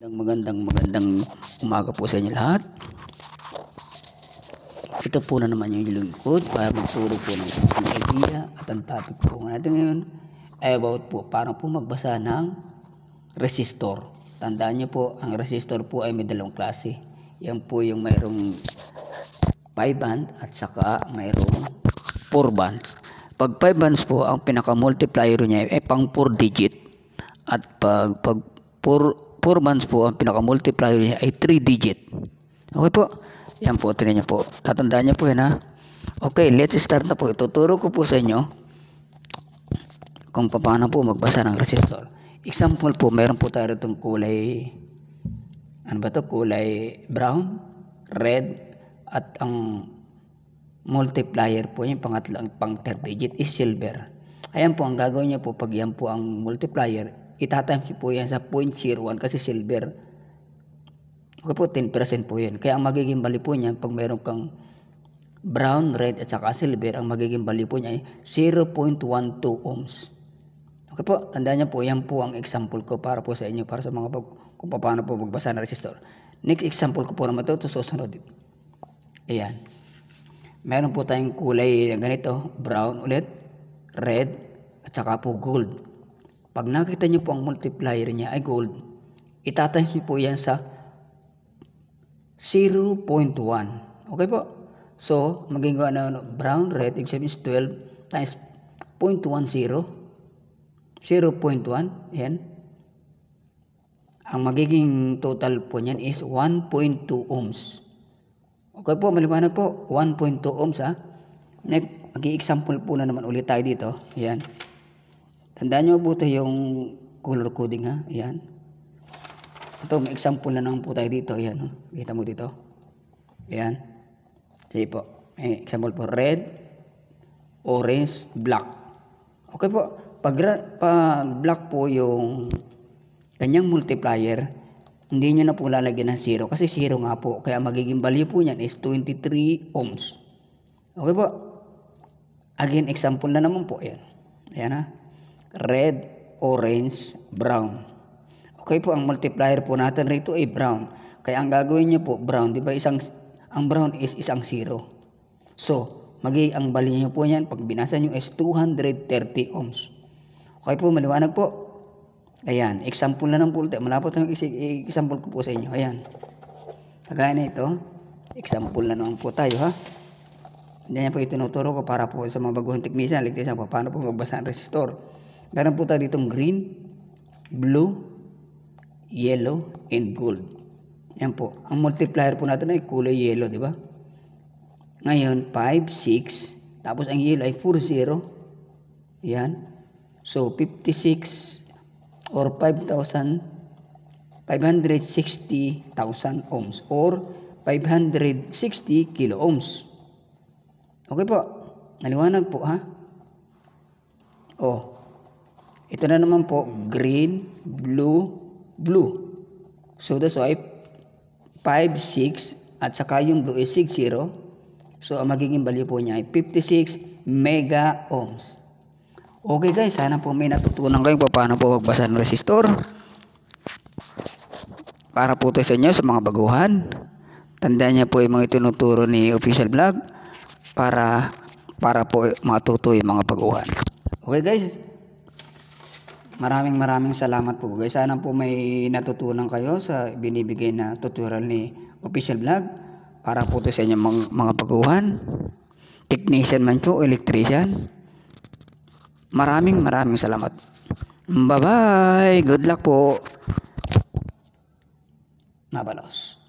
Magandang magandang umaga po sa inyo lahat. Ito po na naman yung lingkod para magturo po ng idea at ang topic po natin ngayon ay about po para po magbasa ng resistor. Tandaan nyo po, ang resistor po ay may dalawang klase. Yan po yung mayroong 5 band at saka mayroong 4 bands. Pag 5 bands po, ang pinaka-multiplier niya ay pang 4 digit at pag, pag 4 4 months po, ang pinaka-multiplier niya ay 3 digit. Okay po? Yan po, tinan niyo po. Tatandaan niyo po yan ha. Okay, let's start na po. Ituturo ko po sa inyo kung paano po magbasa ng resistor. Example po, meron po tayo itong kulay, ano ba to Kulay brown, red, at ang multiplier po, yung pangatlo, ang pang third digit is silver. Ayan po, ang gagawin niyo po, pag yan po ang multiplier, itatimes po yan sa 0.01 kasi silver. Okay po, 10% po yan. Kaya ang magiging value po niyan pag meron kang brown, red at saka silver, ang magiging value po niya ay 0.12 ohms. Okay po, tandaan niyo po, yan po ang example ko para po sa inyo, para sa mga pag, kung paano po magbasa ng resistor. Next example ko po naman ito, ito susunod. Ayan. Meron po tayong kulay ganito, brown ulit, red, at saka po gold. Pag nakita nyo po ang multiplier niya ay gold, itatimes nyo po yan sa 0.1. Okay po? So, magiging ano, brown, red, exam 12 times 0.10. 0.1, yan. Ang magiging total po niyan is 1.2 ohms. Okay po, maliwanag po. 1.2 ohms ha. Next, mag-i-example po na naman ulit tayo dito. Yan. Tandaan nyo buto yung color coding ha. Ayan. Ito, may example na naman po tayo dito. Ayan. Oh. Kita mo dito. Ayan. Sige po. Eh, example po. Red, orange, black. Okay po. Pag, pag black po yung kanyang multiplier, hindi nyo na po lalagyan ng 0 kasi 0 nga po. Kaya magiging value po niyan is 23 ohms. Okay po. Again, example na naman po. Ayan. Ayan ha red, orange, brown. Okay po, ang multiplier po natin rito ay brown. Kaya ang gagawin niyo po, brown, di ba isang, ang brown is isang zero. So, magi ang bali niyo po niyan, pag binasa niyo is 230 ohms. Okay po, maliwanag po. Ayan, example na ng ulit. Malapot na example ko po sa inyo. Ayan. Kagaya na ito. Example na naman po tayo ha. Hindi niya po itinuturo ko para po sa mga baguhang teknisya. Ligtasan po, paano po magbasa ang resistor. Meron po tayo ditong green, blue, yellow, and gold. Yan po. Ang multiplier po natin ay kulay yellow, di ba? Ngayon, 5, 6. Tapos ang yellow ay 4, 0. Yan. So, 56 or 5,000 560,000 ohms or 560 kilo ohms. Okay po. Naliwanag po ha. Oh, ito na naman po, hmm. green, blue, blue. So that's why 5, 6, at saka yung blue is 60. So ang magiging value po niya ay 56 mega ohms. Okay guys, sana po may natutunan kayo paano po magbasa ng resistor. Para po tayo sa inyo sa mga baguhan. Tandaan niya po yung mga itinuturo ni official vlog para para po matuto yung mga baguhan. Okay guys, Maraming maraming salamat po guys. Sana po may natutunan kayo sa binibigay na tutorial ni Official Vlog para po to sa inyong mga, mga paguhan. Technician man po, electrician. Maraming maraming salamat. Bye-bye. Good luck po. Mabalos.